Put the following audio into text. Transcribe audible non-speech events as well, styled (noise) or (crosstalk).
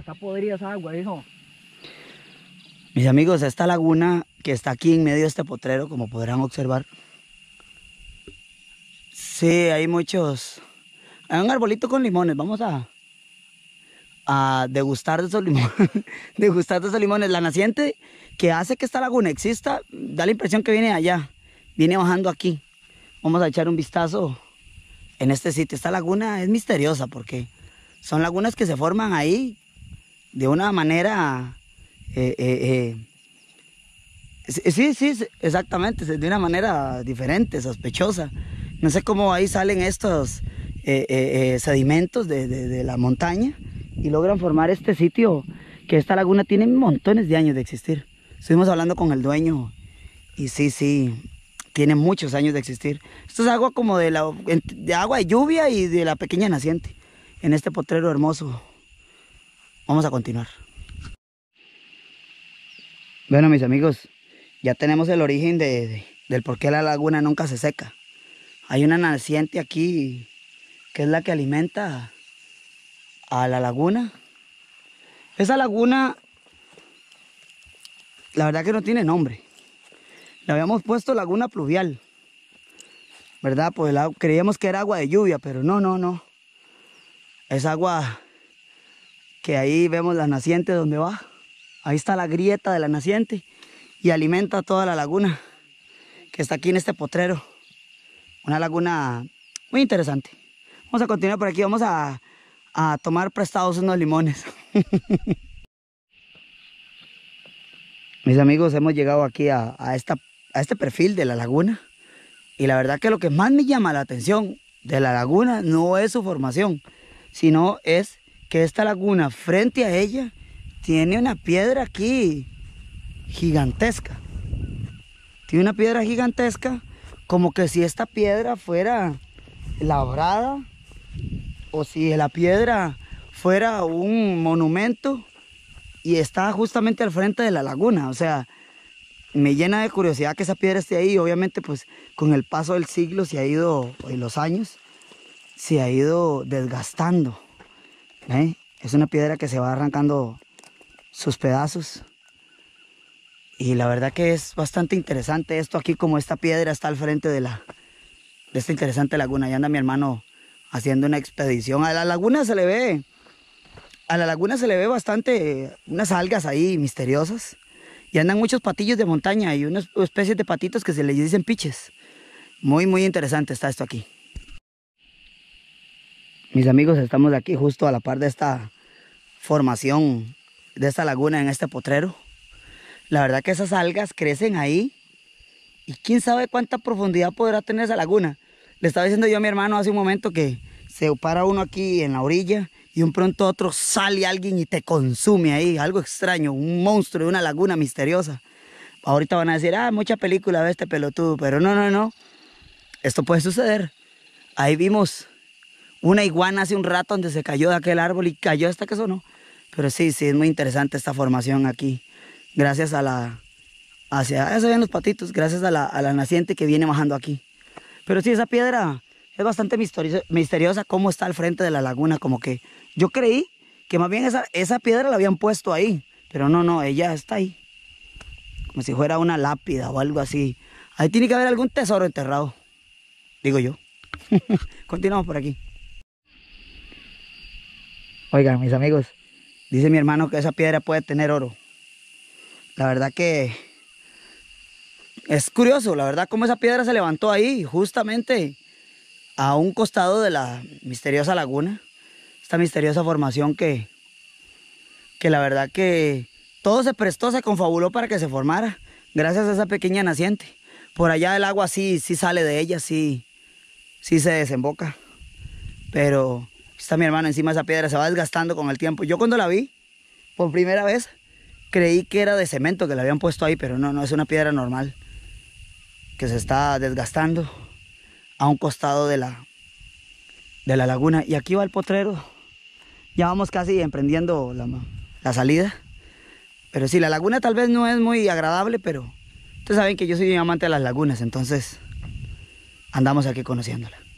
Está podrida esa agua, hijo. Mis amigos, esta laguna que está aquí en medio de este potrero, como podrán observar. Sí, hay muchos... Hay un arbolito con limones, vamos a, a degustar de esos limones. (laughs) degustar de esos limones. La naciente que hace que esta laguna exista, da la impresión que viene allá. Viene bajando aquí. Vamos a echar un vistazo en este sitio. Esta laguna es misteriosa porque son lagunas que se forman ahí de una manera... Eh, eh, eh, sí, sí, exactamente, de una manera diferente, sospechosa. No sé cómo ahí salen estos sedimentos de, la montaña y logran formar este sitio, que esta laguna tiene montones de años de existir. Estuvimos hablando con el dueño y sí, sí, tiene muchos años de existir. Esto es agua como de, la, de agua de lluvia y de la pequeña naciente en este potrero hermoso Vamos a continuar. Bueno, mis amigos, ya tenemos el origen de, del por qué la laguna nunca se seca. Hay una naciente aquí que es la que alimenta a la laguna. Esa laguna, la verdad que no tiene nombre. Le habíamos puesto laguna pluvial, ¿verdad? Pues creíamos que era agua de lluvia, pero no, no, no. Es agua que ahí vemos la naciente donde va. Ahí está la grieta de la naciente y alimenta toda la laguna que está aquí en este potrero. Una laguna muy interesante. Vamos a continuar por aquí, vamos a, tomar prestados unos limones. (laughs) Mis amigos, hemos llegado aquí a, a, esta, a este perfil de la laguna y la verdad que lo que más me llama la atención de la laguna no es su formación, sino es que esta laguna frente a ella tiene una piedra aquí gigantesca. Tiene una piedra gigantesca como que si esta piedra fuera labrada o si la piedra fuera un monumento y está justamente al frente de la laguna. O sea, me llena de curiosidad que esa piedra esté ahí. Obviamente, pues con el paso del siglo se ha ido, en los años, se ha ido desgastando. ¿Eh? Es una piedra que se va arrancando sus pedazos. Y la verdad que es bastante interesante esto aquí, como esta piedra está al frente de, la, de esta interesante laguna. Y anda mi hermano haciendo una expedición. A la laguna se le ve, a la laguna se le ve bastante unas algas ahí misteriosas. Y andan muchos patillos de montaña y unas especies de patitos que se les dicen piches. Muy, muy interesante está esto aquí. Mis amigos, estamos aquí justo a la par de esta formación, de esta laguna en este potrero. La verdad que esas algas crecen ahí y quién sabe cuánta profundidad podrá tener esa laguna. Le estaba diciendo yo a mi hermano hace un momento que se para uno aquí en la orilla y un pronto otro sale alguien y te consume ahí, algo extraño, un monstruo de una laguna misteriosa. Ahorita van a decir, ah, mucha película de este pelotudo, pero no, no, no, esto puede suceder. Ahí vimos una iguana hace un rato donde se cayó de aquel árbol y cayó hasta que sonó. Pero sí, sí, es muy interesante esta formación aquí. Gracias a la... Hacia, se ven los patitos, gracias a la, naciente que viene bajando aquí. Pero sí, esa piedra es bastante misteriosa, misteriosa cómo está al frente de la laguna, como que yo creí que más bien esa, esa piedra la habían puesto ahí, pero no, no, ella está ahí. Como si fuera una lápida o algo así. Ahí tiene que haber algún tesoro enterrado, digo yo. (laughs) Continuamos por aquí. Oigan, mis amigos, dice mi hermano que esa piedra puede tener oro. La verdad que es curioso, la verdad, cómo esa piedra se levantó ahí, justamente a un costado de la misteriosa laguna, esta misteriosa formación que, que la verdad que todo se prestó, se confabuló para que se formara, gracias a esa pequeña naciente. Por allá el agua sí, sí sale de ella, sí, sí se desemboca. Pero está mi hermana encima esa piedra, se va desgastando con el tiempo. Yo cuando la vi, por primera vez, creí que era de cemento que la habían puesto ahí, pero no, no es una piedra normal que se está desgastando a un costado de la, de la laguna. Y aquí va el potrero. Ya vamos casi emprendiendo la, la salida. Pero sí, la laguna tal vez no es muy agradable, pero ustedes saben que yo soy un amante de las lagunas, entonces andamos aquí conociéndola.